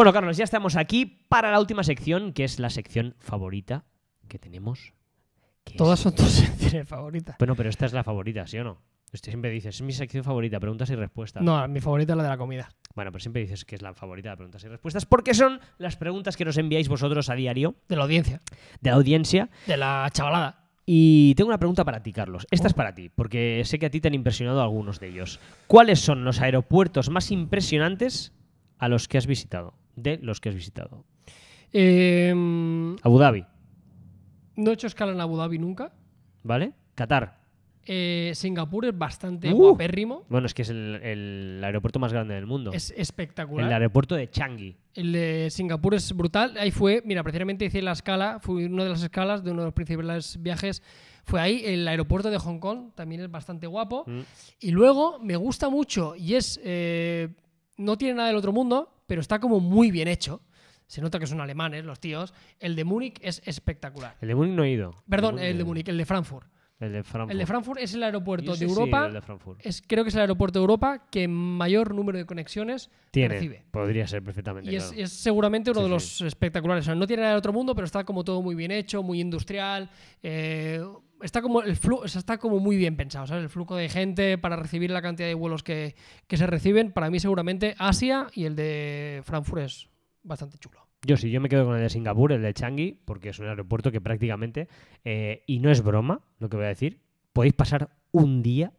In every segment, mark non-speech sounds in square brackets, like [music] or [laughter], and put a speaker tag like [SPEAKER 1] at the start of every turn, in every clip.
[SPEAKER 1] Bueno, Carlos, ya estamos aquí para la última sección, que es la sección favorita que tenemos.
[SPEAKER 2] Todas son tus [laughs] secciones favoritas.
[SPEAKER 1] Bueno, pero esta es la favorita, ¿sí o no? Usted siempre dices, es mi sección favorita, preguntas y respuestas. No,
[SPEAKER 2] mi favorita es la de la
[SPEAKER 1] comida. Bueno, pero siempre dices que es la favorita de preguntas y respuestas porque son las preguntas que nos enviáis vosotros a diario. De la audiencia. De la audiencia. De la chavalada. Y tengo una pregunta para ti, Carlos. Esta es para ti, porque sé que a ti te han impresionado algunos de ellos. ¿Cuáles son los aeropuertos más impresionantes a los que has visitado? de los que has visitado?
[SPEAKER 2] Em, Abu Dhabi. No he hecho escala en Abu Dhabi nunca.
[SPEAKER 1] ¿Vale? Qatar.
[SPEAKER 2] Eh, Singapur es bastante uh. guapérrimo.
[SPEAKER 1] Bueno, es que es el, aeropuerto más grande del mundo. Es espectacular. El aeropuerto de Changi.
[SPEAKER 2] El de Singapur es brutal. Ahí fue, mira, precisamente hice la escala, fue una de las escalas de uno de los principales viajes. Fue ahí, el aeropuerto de Hong Kong también es bastante guapo. Mm. Y luego me gusta mucho y es. Eh, no tiene nada del otro mundo, pero está como muy bien hecho. Se nota que son alemanes los tíos. El de Múnich es espectacular.
[SPEAKER 1] El de Múnich no he ido. Perdón, el de
[SPEAKER 2] Múnich, el de Frankfurt.
[SPEAKER 1] El de Frankfurt. El de Frankfurt es el aeropuerto de Europa.
[SPEAKER 2] Es, creo que es el aeropuerto de Europa que mayor número de conexiones tiene, recibe. Podría ser perfectamente. Y es, seguramente uno de los espectaculares. no tiene nada de otro mundo, pero está como todo muy bien hecho, muy industrial. Eh, está como el flujo, está como muy bien pensado, ¿sabes? El flujo de gente para recibir la cantidad de vuelos que, se reciben, para mí seguramente Asia y el de Frankfurt es bastante chulo.
[SPEAKER 1] Yo sí, yo me quedo con el de Singapur, el de Changi, porque es un aeropuerto que prácticamente, eh, y no es broma lo que voy a decir, podéis pasar un día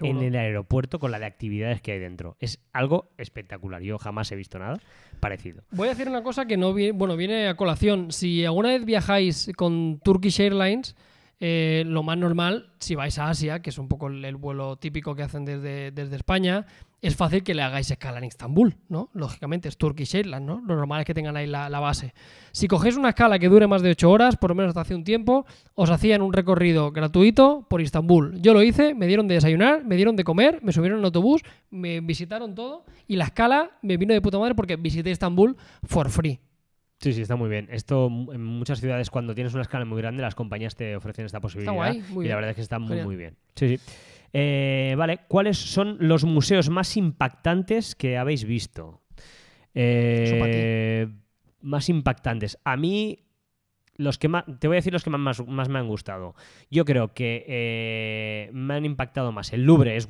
[SPEAKER 1] en el aeropuerto con la de actividades que hay dentro. Es algo espectacular. Yo jamás he visto nada parecido.
[SPEAKER 2] Voy a decir una cosa que no viene, bueno, viene a colación. Si alguna vez viajáis con Turkish Airlines, eh, lo más normal, si vais a Asia, que es un poco el, vuelo típico que hacen desde, España, es fácil que le hagáis escala en Estambul, ¿no? Lógicamente, es Turkish Airlines, ¿no? Lo normal es que tengan ahí la, base. Si cogéis una escala que dure más de 8 horas, por lo menos hasta hace un tiempo, os hacían un recorrido gratuito por Estambul. Yo lo hice, me dieron de desayunar, me dieron de comer, me subieron en autobús, me visitaron todo y la escala me vino de puta madre porque visité Estambul for free.
[SPEAKER 1] Sí, sí, está muy bien. Esto en muchas ciudades cuando tienes una escala muy grande las compañías te ofrecen esta posibilidad y la verdad es que está muy, muy bien. Sí, sí. Eh, vale, ¿cuáles son los museos más impactantes que habéis visto? Eh, más impactantes. A mí los que más, te voy a decir los que más, me han gustado. Yo creo que eh, me han impactado más. El Louvre es,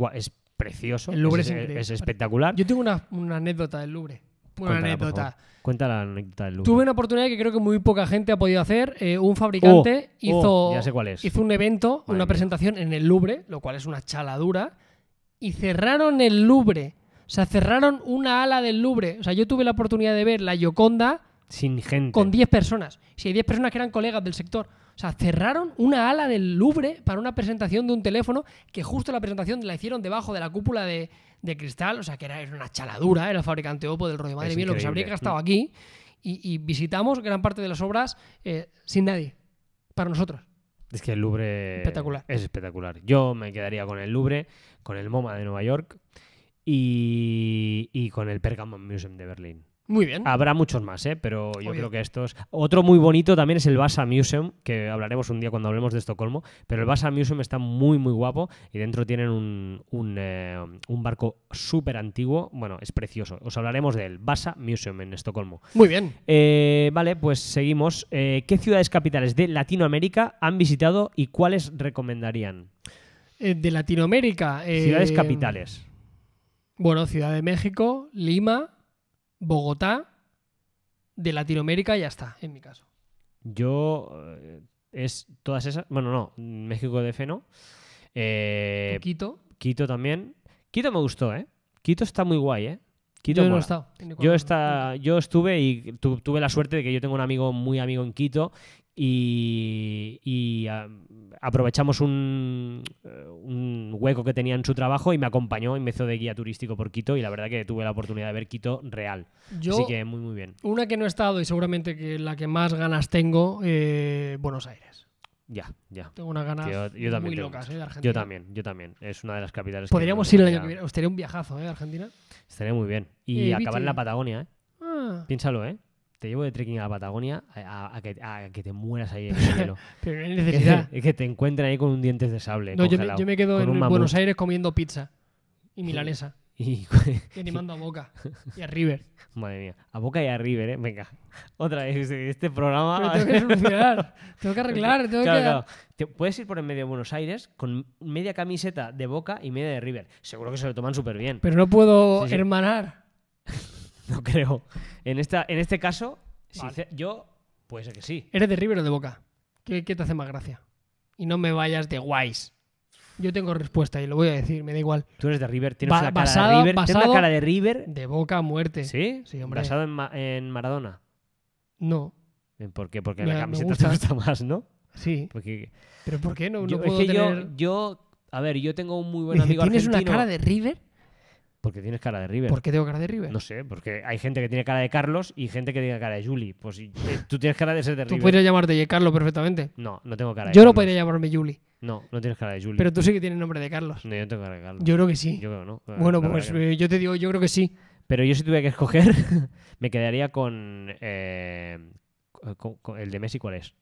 [SPEAKER 1] precioso. El es, espectacular. Yo tengo una,
[SPEAKER 2] una, anécdota del Louvre una anécdota.
[SPEAKER 1] Cuenta la anécdota del Tuve
[SPEAKER 2] una oportunidad que creo que muy poca gente ha podido hacer. Eh, un fabricante oh, oh, hizo, hizo un evento, una presentación en el Louvre, lo cual es una chaladura, y cerraron el Louvre. O sea, cerraron una ala del Louvre. O sea, yo tuve la oportunidad de ver la Gioconda sin gente. Con 10 personas. Si hay 10 personas que eran colegas del sector. O sea, cerraron una ala del Louvre para una presentación de un teléfono que justo la presentación la hicieron debajo de la cúpula de, cristal. O sea, que era, una chaladura, era el fabricante Oppo del rollo. Madre mía, lo que se habría gastado mm. aquí. Y, visitamos gran parte de las obras eh, sin nadie. Para nosotros.
[SPEAKER 1] Es que el Louvre es espectacular. Yo me quedaría con el Louvre, con el MoMA de Nueva York y, y con el Pergamon Museum de Berlín. Muy bien. Habrá muchos más, ¿eh? pero yo creo que estos. Otro muy bonito también es el Vasa Museum, que hablaremos un día cuando hablemos de Estocolmo. Pero el Vasa Museum está muy, muy guapo y dentro tienen un, un, eh, barco súper antiguo. Bueno, es precioso. Os hablaremos del Vasa Museum en Estocolmo. Muy bien. Eh, vale, pues seguimos. Eh, ¿Qué ciudades capitales de Latinoamérica han visitado y cuáles recomendarían?
[SPEAKER 2] de Latinoamérica. ciudades capitales. Bueno, Ciudad de México, Lima. Bogotá, de Latinoamérica ya está, en mi caso.
[SPEAKER 1] Yo eh, es todas esas. Bueno, no, México de Feno. Eh, Quito. Quito también. Quito me gustó, ¿eh? Quito está muy guay, ¿eh? Quito yo no he Yo, yo estuve y tuve la suerte de que yo tengo un amigo muy amigo en Quito y, ah, aprovechamos eh, un, hueco que tenía en su trabajo y me acompañó en me de guía turístico por Quito y la verdad que tuve la oportunidad de ver Quito real. Así que muy, muy bien.
[SPEAKER 2] Una que no he estado y seguramente que la que más ganas tengo, eh, Buenos Aires. Ya, ya. Tengo unas ganas yo, también muy locas, eh, Yo
[SPEAKER 1] también, yo también. Es una de las capitales. Podríamos ir el año que
[SPEAKER 2] viene. un viajazo, ¿eh? Argentina.
[SPEAKER 1] Estaría muy bien. Y acabar en la Patagonia, ¿eh? Ah. Piénsalo, ¿eh? te llevo de trekking a Patagonia a, que, te mueras ahí en el hielo. [laughs] Pero no necesidad. [laughs] Es que te encuentren ahí con un diente de sable. No, yo, me, quedo en Buenos
[SPEAKER 2] Aires comiendo pizza y milanesa. [laughs] Y, animando a Boca y a River.
[SPEAKER 1] Madre mía, a Boca y a River, ¿eh? Venga, otra vez este programa. Pero tengo que solucionar, tengo que arreglar, tengo que... puedes ir por el medio de Buenos Aires con media camiseta de Boca y media de River. Seguro que se lo toman súper bien. Pero no puedo
[SPEAKER 2] hermanar. [laughs] No creo. En, este caso,
[SPEAKER 1] yo puede ser que
[SPEAKER 2] sí. ¿Eres de River o de Boca? ¿Qué, te hace más gracia? Y no me vayas de guays. Yo tengo respuesta y lo voy a decir, me da igual. Tú eres de River, tienes la cara de River. ¿Tienes la cara de River.
[SPEAKER 1] De Boca a muerte. ¿Sí? Sí, ¿Basado en, Maradona? No. ¿Por qué? Porque la camiseta te gusta más, ¿no? Sí. ¿Pero por qué no, yo, yo, yo, a ver, yo tengo un muy buen [laughs] amigo argentino. ¿Tienes una cara de River? Porque tienes cara de River. ¿Por qué tengo cara de River? No sé, porque hay gente que tiene cara de Carlos y gente que tiene cara de Julie. Pues eh, tú tienes cara de ser de River. Tú podrías llamarte
[SPEAKER 2] Carlos perfectamente. No, no tengo cara de Yo no podría llamarme Juli.
[SPEAKER 1] No, no tienes cara de Juli. Pero tú sí que tienes nombre de Carlos. No, yo tengo cara de Carlos. Yo creo que sí. Yo creo que no. Bueno, pues eh, yo
[SPEAKER 2] te digo, yo creo que sí.
[SPEAKER 1] Pero yo si tuviera que escoger, [laughs] me quedaría con, eh, el de Messi, ¿cuál es?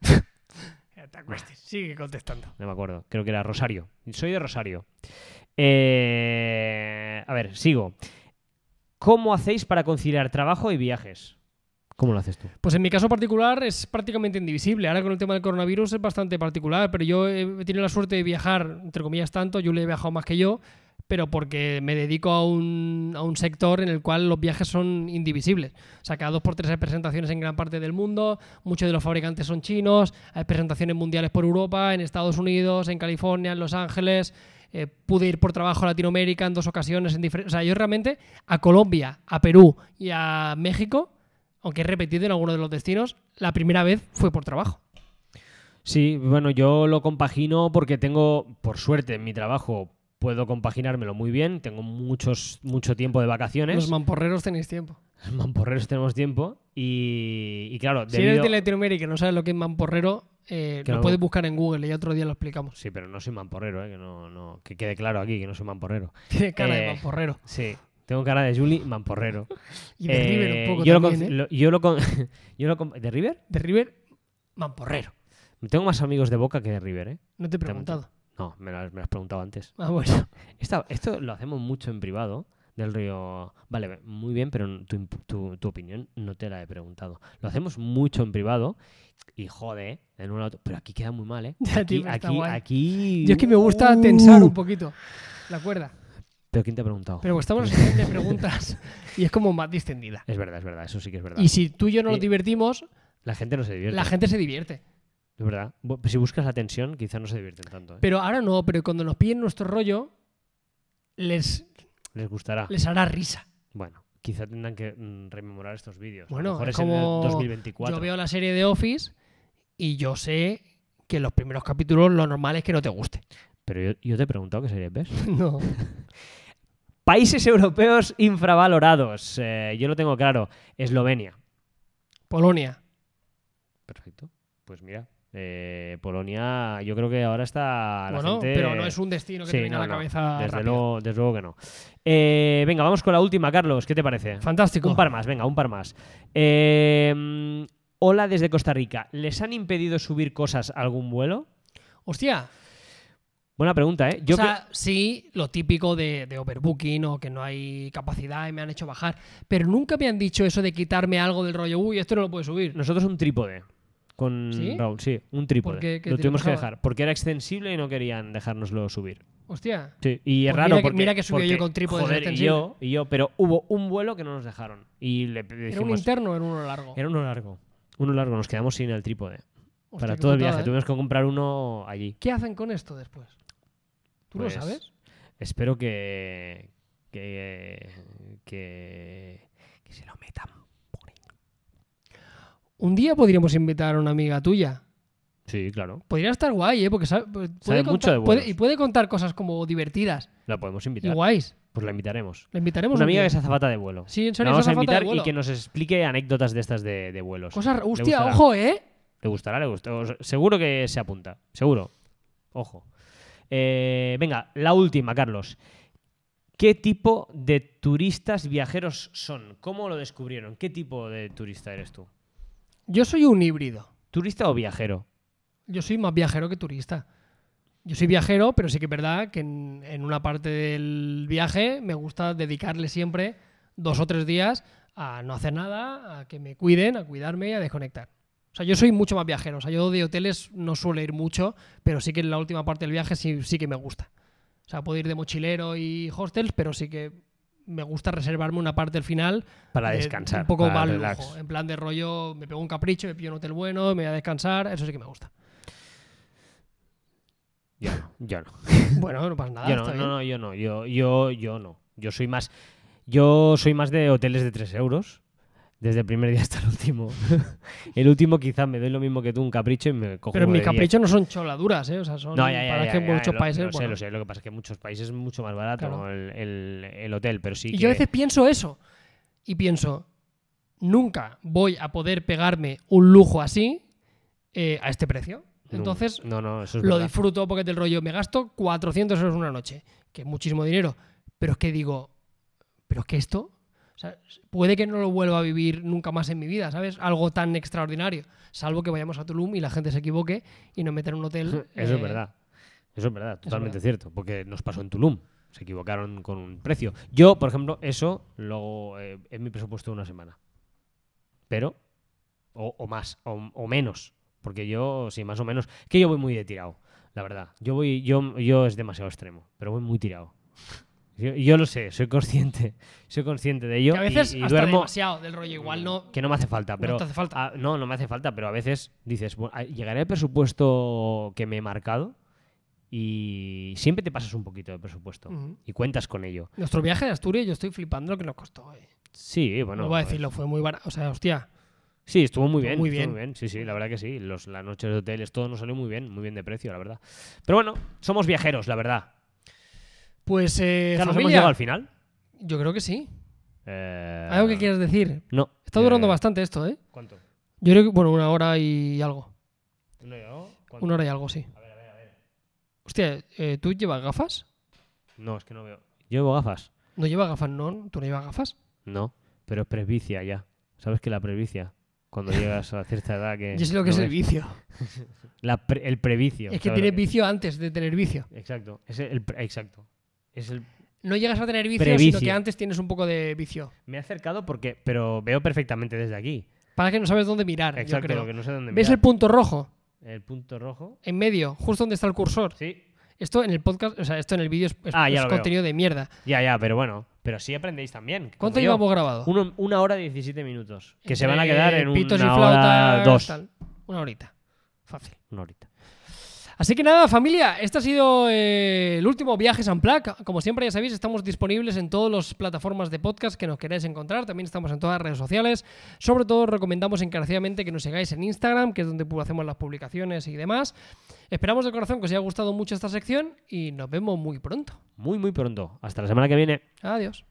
[SPEAKER 1] [laughs]
[SPEAKER 2] sigue contestando.
[SPEAKER 1] No me acuerdo, creo que era Rosario. Soy de Rosario. Eh, ver, sigo.
[SPEAKER 2] ¿Cómo hacéis para conciliar trabajo y viajes? ¿Cómo lo haces tú? Pues en mi caso particular es prácticamente indivisible. Ahora con el tema del coronavirus es bastante particular, pero yo he tenido la suerte de viajar, entre comillas, tanto. Yo le he viajado más que yo, pero porque me dedico a un, a un sector en el cual los viajes son indivisibles. O sea, cada dos por tres hay presentaciones en gran parte del mundo, muchos de los fabricantes son chinos, hay presentaciones mundiales por Europa, en Estados Unidos, en California, en Los Ángeles. Eh, pude ir por trabajo a Latinoamérica en dos ocasiones. En o sea, yo realmente a Colombia, a Perú y a México, aunque he repetido en alguno de los destinos, la primera vez fue por trabajo.
[SPEAKER 1] Sí, bueno, yo lo compagino porque tengo, por suerte, en mi trabajo puedo compaginármelo muy bien. Tengo muchos, mucho tiempo de vacaciones. Los
[SPEAKER 2] mamporreros tenéis tiempo.
[SPEAKER 1] [laughs] mamporreros tenemos tiempo y, claro... Si eres de
[SPEAKER 2] Latinoamérica y no sabes lo que es mamporrero, eh, lo puedes buscar en Google y otro día lo explicamos. Sí, pero no soy mamporrero,
[SPEAKER 1] eh, que, no, quede claro aquí que no soy mamporrero. [laughs] Tiene cara de eh, mamporrero. Sí, tengo cara de Juli Mamporrero. [laughs] y de River un poco yo lo, lo, ¿De River? De River, Mamporrero. Tengo más amigos de Boca que de River, No te he preguntado. No, me lo, has preguntado antes. Ah, bueno. esto lo hacemos mucho en privado del río, vale, muy bien, pero tu, tu, tu opinión no te la he preguntado. Lo hacemos mucho en privado y jode, en un auto pero aquí queda muy mal, ¿eh? [laughs] Aquí, aquí, aquí... Yo es que me gusta uh. tensar un
[SPEAKER 2] poquito la cuerda.
[SPEAKER 1] ¿Pero quién te ha preguntado? Pero estamos [laughs] en preguntas
[SPEAKER 2] y es como más distendida. Es verdad, es verdad, eso sí que es verdad. Y si tú y yo no nos divertimos... La gente no se divierte. La gente se divierte.
[SPEAKER 1] Es verdad. Pues si buscas la tensión, quizás no se divierten tanto. ¿eh? Pero
[SPEAKER 2] ahora no, pero cuando nos piden nuestro rollo, les
[SPEAKER 1] les gustará. Les hará risa. Bueno, quizá tendrán que mm, rememorar estos vídeos. Bueno, es, 2024. Yo veo
[SPEAKER 2] la serie de Office y yo sé que los primeros capítulos lo normal es que no te guste.
[SPEAKER 1] Pero yo, te he preguntado qué sería, ves. [laughs] No.
[SPEAKER 2] [laughs] Países europeos
[SPEAKER 1] infravalorados. Eh, yo lo tengo claro. Eslovenia. Polonia. Perfecto. Pues mira, eh, Polonia, yo creo que ahora está bueno, pero no es un destino que a la cabeza. Desde luego, que no. Eh, venga, vamos con la última, Carlos. ¿Qué te parece? Fantástico. Un par más, venga, un par más. Em, hola desde Costa Rica. ¿Les han impedido subir cosas a algún vuelo? Hostia. Buena pregunta, ¿eh?
[SPEAKER 2] sí, lo típico de, de, overbooking o que no hay capacidad y me han hecho bajar, pero nunca me han dicho eso de quitarme algo del rollo, uy, esto no lo puedes subir. Nosotros un trípode
[SPEAKER 1] con ¿Sí? Raúl, sí, un trípode. lo tuvimos que dejar, porque era extensible y no querían dejárnoslo subir. Hostia. y es pues raro mira, porque. Mira que subió yo con trípode extensible. Y yo, yo, pero hubo un vuelo que no nos dejaron. Y le dijimos, ¿Era un interno era uno largo? Era uno largo. Uno largo, nos quedamos sin el trípode. para todo el viaje, ¿eh? tuvimos que comprar uno allí.
[SPEAKER 2] ¿Qué hacen con esto después? ¿Tú lo pues, sabes?
[SPEAKER 1] Espero que. que. que. que se lo metan
[SPEAKER 2] un día podríamos invitar a una amiga tuya. Sí, claro. Podría estar guay, ¿eh? Porque sabe, mucho de Y puede contar cosas como divertidas.
[SPEAKER 1] La podemos invitar. Y Pues
[SPEAKER 2] la invitaremos.
[SPEAKER 1] La invitaremos. Una amiga que es zapata de vuelo. Sí, en serio. La vamos a invitar y que nos explique anécdotas de estas de, vuelos. Cosas. Hostia, ojo, ¿eh? Le gustará, le gustará. Seguro que se apunta. Seguro. Ojo. Eh, venga, la última, Carlos. ¿Qué tipo de turistas viajeros son? ¿Cómo lo descubrieron? ¿Qué tipo de turista eres tú?
[SPEAKER 2] Yo soy un híbrido.
[SPEAKER 1] ¿Turista o viajero?
[SPEAKER 2] Yo soy más viajero que turista. Yo soy viajero, pero sí que es verdad que en, una parte del viaje me gusta dedicarle siempre dos o tres días a no hacer nada, a que me cuiden, a cuidarme y a desconectar. O sea, yo soy mucho más viajero. O sea, yo de hoteles no suelo ir mucho, pero sí que en la última parte del viaje sí, sí que me gusta. O sea, puedo ir de mochilero y hostels, pero sí que me gusta reservarme una parte del final. Para descansar. Un poco más lujo. En plan de rollo, me pego un capricho, me pillo un hotel bueno, me voy a descansar. Eso sí que me gusta.
[SPEAKER 1] Yo no, yo no.
[SPEAKER 2] [laughs] [laughs] bueno, no pasa nada. Yo no, no, yo
[SPEAKER 1] no. Yo, yo, yo no. Yo soy más. Yo soy más de hoteles de 3 euros desde el primer día hasta el último. [laughs] el último quizás me doy lo mismo que tú, un capricho y me cojo Pero mis caprichos no son
[SPEAKER 2] choladuras, ¿eh? O sea, son no, ya, ya, para que muchos países... No sé, lo
[SPEAKER 1] sé, lo que pasa es que en muchos países es mucho más barato el, hotel, pero sí Y yo a veces
[SPEAKER 2] pienso eso. Y pienso, nunca voy a poder pegarme un lujo así eh, a este precio. Entonces, no, no, eso es lo disfruto porque del rollo me gasto 400 euros una noche, que es muchísimo dinero. Pero es que digo, pero es que esto o sea, puede que no lo vuelva a vivir nunca más en mi vida, ¿sabes? Algo tan extraordinario. Salvo que vayamos a Tulum y la gente se equivoque y nos metan en un hotel. Eso es eh, verdad.
[SPEAKER 1] Eso es verdad, totalmente cierto. Porque nos pasó en Tulum. Se equivocaron con un precio. Yo, por ejemplo, eso lo en eh, mi presupuesto de una semana. Pero, o, más, o, menos. Porque yo, sí, más o menos. Que yo voy muy de tirado, la verdad. Yo voy, yo, yo es demasiado extremo, pero voy muy tirado. Yo, lo sé, soy consciente. [laughs] Soy consciente de ello. a veces duermo, demasiado del rollo igual no. Que no me hace falta, pero. No A, no, me hace falta, pero a veces dices, llegaré al presupuesto que me he marcado y siempre te pasas un poquito de presupuesto y cuentas con ello. Nuestro viaje
[SPEAKER 2] de Asturias, yo estoy flipando lo que nos costó. hoy. Eh.
[SPEAKER 1] Sí, bueno. No voy a decirlo,
[SPEAKER 2] pues fue muy barato. O sea, hostia. Sí, estuvo muy bien. Muy bien. muy
[SPEAKER 1] bien. Sí, sí, la verdad que sí. Los, las noches de hoteles, todo nos salió muy bien, muy bien de precio, la verdad. Pero bueno, somos viajeros, la verdad.
[SPEAKER 2] Pues. Eh, ¿Ya nos hemos llegado al final? Yo creo que sí. Eh... ¿Algo que quieras decir? No. Está durando eh, bastante esto, ¿eh? ¿Cuánto? Yo creo que, bueno, una hora y algo. ¿Una, una hora y algo, sí. A ver, a ver, a ver. Hostia, eh, ¿tú llevas gafas?
[SPEAKER 1] No, es que no veo. Yo llevo gafas.
[SPEAKER 2] ¿No llevas gafas? No, ¿tú no llevas gafas?
[SPEAKER 1] No, pero es presbicia ya. ¿Sabes que la presbicia? Cuando [laughs] llegas a cierta edad que... Yo sé lo que es el vicio. [laughs] el previcio. Es que tienes
[SPEAKER 2] vicio antes de tener vicio. Exacto, el, exacto no llegas a tener vicio, sino que antes tienes un poco de vicio. Me he acercado
[SPEAKER 1] porque, pero veo perfectamente desde aquí. Para que no sabes dónde mirar. Exacto, yo que no sé dónde ¿Ves el punto rojo? El punto rojo.
[SPEAKER 2] En medio, justo donde está el cursor. Sí. Esto en el podcast, o sea, esto en el vídeo es, ah, contenido de mierda.
[SPEAKER 1] Ya, ya, pero bueno. Pero sí aprendéis también. ¿Cuánto llevamos grabado? una hora y 17 minutos. Que se van a quedar en pitos una y flauta, dos.
[SPEAKER 2] Una horita. Fácil. Una horita. Así que nada, familia, este ha sido eh, el último viaje San Plac. Como siempre, ya sabéis, estamos disponibles en todas las plataformas de podcast que nos queráis encontrar. También estamos en todas las redes sociales. Sobre todo, recomendamos encarecidamente que nos sigáis en Instagram, que es donde hacemos las publicaciones y demás. Esperamos de corazón que os haya gustado mucho esta sección y nos vemos muy pronto. Muy, muy pronto. Hasta la semana que viene. Adiós.